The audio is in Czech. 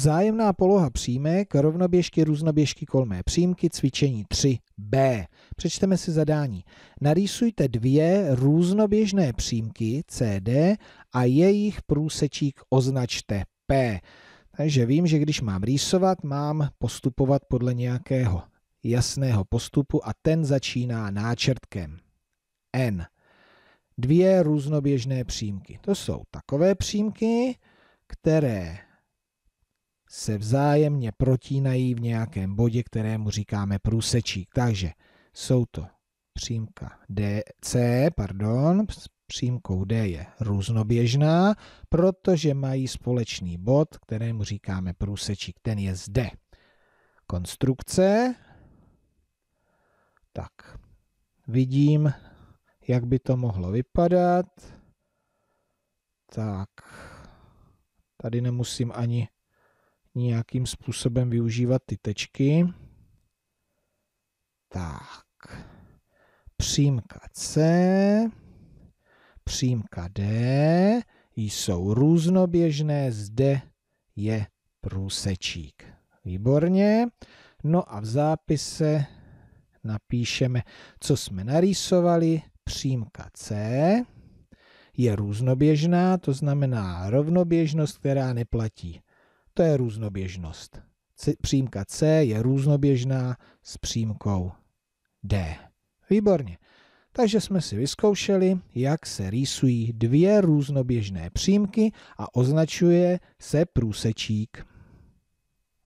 Vzájemná poloha přímek, rovnoběžky, různoběžky, kolmé přímky, cvičení 3b. Přečteme si zadání. Narýsujte dvě různoběžné přímky CD a jejich průsečík označte P. Takže vím, že když mám rýsovat, mám postupovat podle nějakého jasného postupu a ten začíná náčrtkem. N. Dvě různoběžné přímky. To jsou takové přímky, které se vzájemně protínají v nějakém bodě, kterému říkáme průsečík. Takže jsou to přímka DC, pardon, s přímkou D je různoběžná, protože mají společný bod, kterému říkáme průsečík. Ten je zde. Konstrukce. Tak, vidím, jak by to mohlo vypadat. Tak, tady nemusím ani nějakým způsobem využívat ty tečky. Tak, přímka C, přímka D jsou různoběžné, zde je průsečík. Výborně. No a v zápise napíšeme, co jsme narýsovali. Přímka C je různoběžná, to znamená rovnoběžnost, která neplatí to je různoběžnost. C, přímka C je různoběžná s přímkou D. Výborně. Takže jsme si vyzkoušeli, jak se rýsují dvě různoběžné přímky a označuje se průsečík.